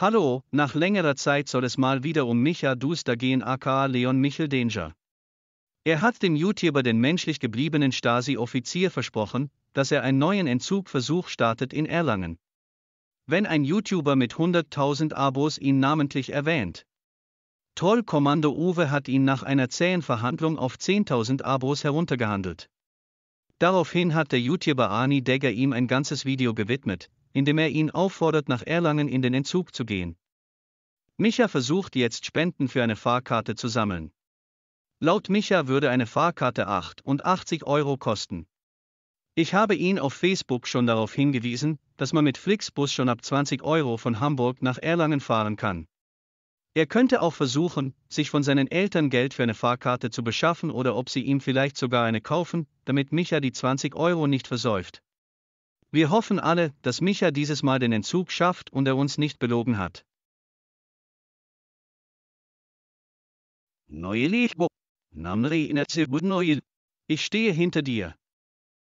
Hallo, nach längerer Zeit soll es mal wieder um Micha Duster gehen aka Leon Michel Danger. Er hat dem YouTuber den menschlich gebliebenen Stasi-Offizier versprochen, dass er einen neuen Entzugversuch startet in Erlangen. Wenn ein YouTuber mit 100.000 Abos ihn namentlich erwähnt. Toll Kommando Uwe hat ihn nach einer zähen Verhandlung auf 10.000 Abos heruntergehandelt. Daraufhin hat der YouTuber Ani Degger ihm ein ganzes Video gewidmet, indem er ihn auffordert, nach Erlangen in den Entzug zu gehen. Micha versucht jetzt Spenden für eine Fahrkarte zu sammeln. Laut Micha würde eine Fahrkarte 88 Euro kosten. Ich habe ihn auf Facebook schon darauf hingewiesen, dass man mit Flixbus schon ab 20 Euro von Hamburg nach Erlangen fahren kann. Er könnte auch versuchen, sich von seinen Eltern Geld für eine Fahrkarte zu beschaffen oder ob sie ihm vielleicht sogar eine kaufen, damit Micha die 20 Euro nicht versäuft. Wir hoffen alle, dass Micha dieses Mal den Entzug schafft und er uns nicht belogen hat. Ich stehe hinter dir.